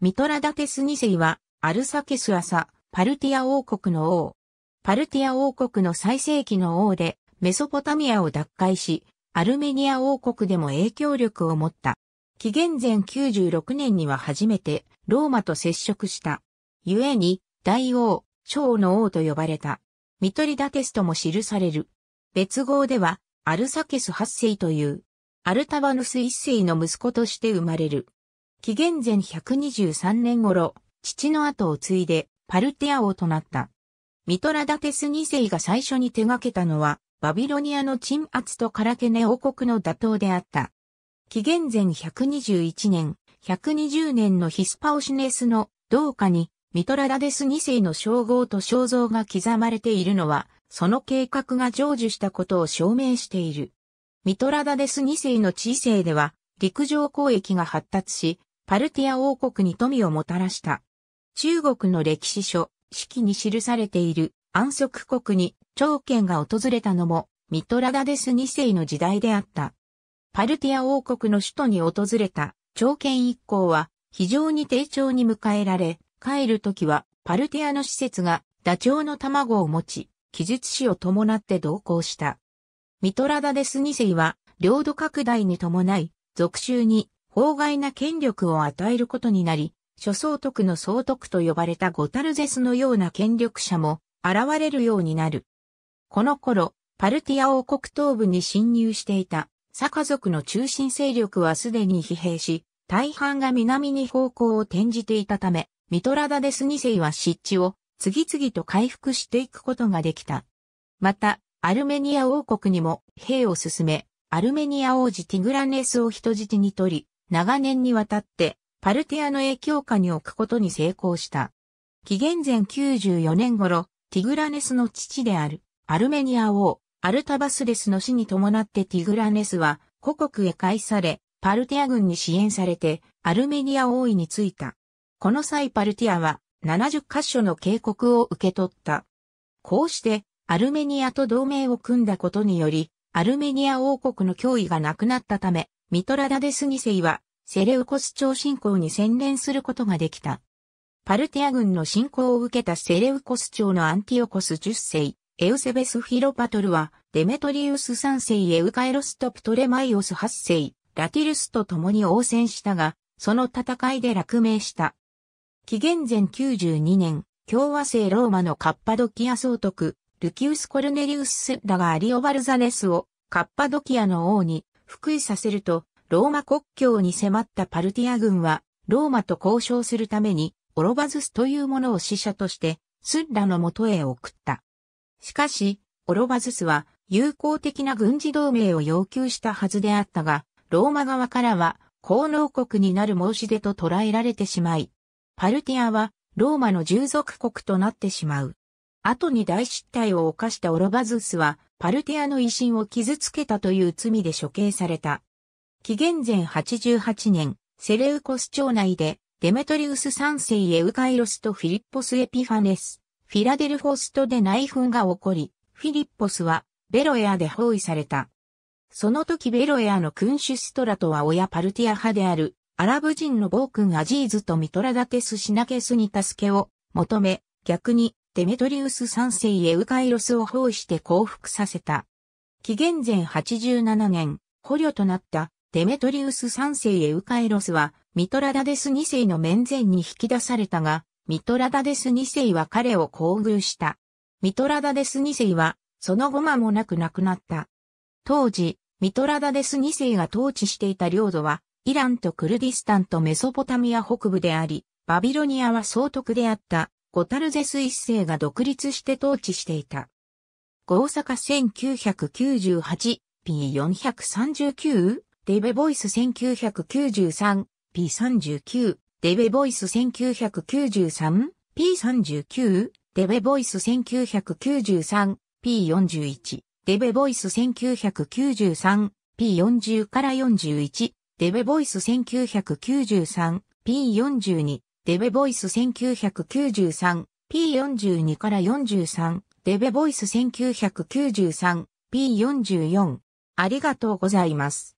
ミトラダテス2世は、アルサケス朝、パルティア王国の王。パルティア王国の最盛期の王で、メソポタミアを奪回し、アルメニア王国でも影響力を持った。紀元前96年には初めてローマと接触した。故に、大王、長の王と呼ばれた。ミトリダテスとも記される。別号では、アルサケス8世という、アルタバヌス1世の息子として生まれる。紀元前123年頃、父の後を継いでパルティア王となった。ミトラダテス2世が最初に手掛けたのは、バビロニアの鎮圧とカラケネ王国の打倒であった。紀元前121年、120年のヒスパオシネスの同下にミトラダデス2世の称号と肖像が刻まれているのは、その計画が成就したことを証明している。ミトラダデス2世の地位では、陸上交易が発達し、パルティア王国に富をもたらした。中国の歴史書、史記に記されている安息国に長剣が訪れたのもミトラダデス2世の時代であった。パルティア王国の首都に訪れた長剣一行は非常に低調に迎えられ、帰るときはパルティアの施設がダチョウの卵を持ち、記述史を伴って同行した。ミトラダデス2世は領土拡大に伴い、俗州に法外な権力を与えることになり、諸総督の総督と呼ばれたゴタルゼスのような権力者も現れるようになる。この頃、パルティア王国東部に侵入していた、サカ族の中心勢力はすでに疲弊し、大半が南に方向を転じていたため、ミトラダデス2世は湿地を次々と回復していくことができた。また、アルメニア王国にも兵を進め、アルメニア王子ティグラネスを人質に取り、長年にわたって、パルティアの影響下に置くことに成功した。紀元前94年頃、ティグラネスの父である、アルメニア王、アルタバスレスの死に伴ってティグラネスは、故国へ返され、パルティア軍に支援されて、アルメニア王位についた。この際パルティアは、70カ所の警告を受け取った。こうして、アルメニアと同盟を組んだことにより、アルメニア王国の脅威がなくなったため、ミトラダデス2世は、セレウコス朝信仰に専念することができた。パルテア軍の侵攻を受けたセレウコス朝のアンティオコス10世、エウセベス・フィロパトルは、デメトリウス3世エウカエロスとプトレマイオス8世、ラティルスと共に応戦したが、その戦いで落命した。紀元前92年、共和制ローマのカッパドキア総督、ルキウス・コルネリウス・スッダがアリオバルザネスをカッパドキアの王に復位させると、ローマ国境に迫ったパルティア軍は、ローマと交渉するために、オロバズスというものを使者として、スッラの元へ送った。しかし、オロバズスは、友好的な軍事同盟を要求したはずであったが、ローマ側からは、高能国になる申し出と捉えられてしまい、パルティアは、ローマの従属国となってしまう。後に大失態を犯したオロバズスは、パルティアの威信を傷つけたという罪で処刑された。紀元前88年、セレウコス町内で、デメトリウス3世エウカイロスとフィリッポス・エピファネス、フィラデルフォストで内紛が起こり、フィリッポスはベロエアで包囲された。その時ベロエアの君主ストラトは親パルティア派である、アラブ人の暴君アジーズとミトラダテス・シナケスに助けを求め、逆にデメトリウス3世へウカイロスを奉して降伏させた。紀元前87年、捕虜となったデメトリウス3世へウカイロスは、ミトラダデス2世の面前に引き出されたが、ミトラダデス2世は彼を厚遇した。ミトラダデス2世は、その後間もなく亡くなった。当時、ミトラダデス2世が統治していた領土は、イランとクルディスタンとメソポタミア北部であり、バビロニアは総督であったゴタルゼス一世が独立して統治していた。大阪 1998P439 デベボイス 1993P39 デベボイス 1993P39 デベボイス 1993P41 デベボイス 1993P40 から41デベボイス 1993P42 デベボイス 1993P42 から43デベボイス 1993P44 ありがとうございます。